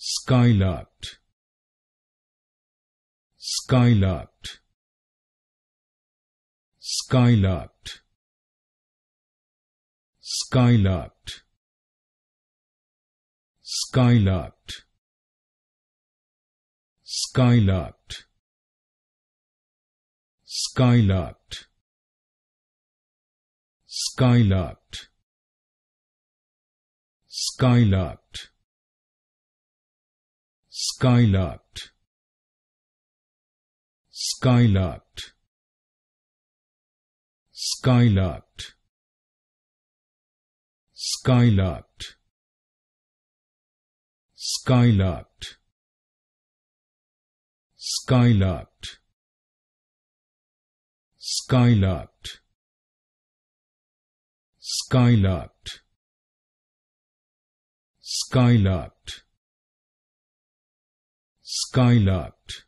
skylarked skylarked skylarked skylarked skylarked skylarked skylarked skylarked skylarked skylarked skylarked skylarked skylarked skylarked skylarked skylarked skylarked skylarked skylarked